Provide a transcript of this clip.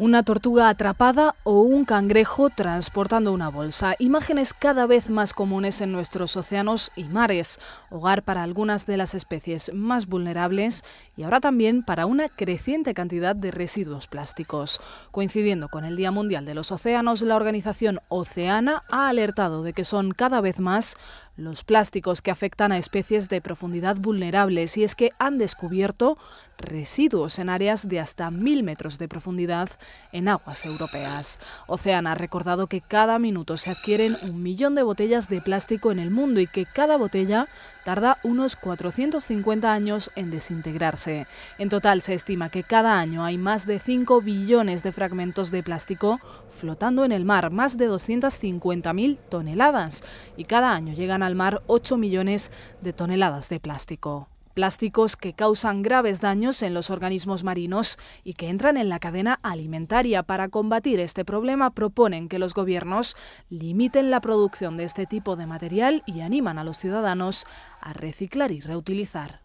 Una tortuga atrapada o un cangrejo transportando una bolsa. Imágenes cada vez más comunes en nuestros océanos y mares, hogar para algunas de las especies más vulnerables y ahora también para una creciente cantidad de residuos plásticos. Coincidiendo con el Día Mundial de los Océanos, la organización Oceana ha alertado de que son cada vez más los plásticos que afectan a especies de profundidad vulnerables y es que han descubierto residuos en áreas de hasta mil metros de profundidad en aguas europeas. Oceana ha recordado que cada minuto se adquieren un millón de botellas de plástico en el mundo y que cada botella tarda unos 450 años en desintegrarse. En total se estima que cada año hay más de 5 billones de fragmentos de plástico flotando en el mar, más de 250.000 toneladas, y cada año llegan al mar 8 millones de toneladas de plástico plásticos que causan graves daños en los organismos marinos y que entran en la cadena alimentaria. Para combatir este problema proponen que los gobiernos limiten la producción de este tipo de material y animan a los ciudadanos a reciclar y reutilizar.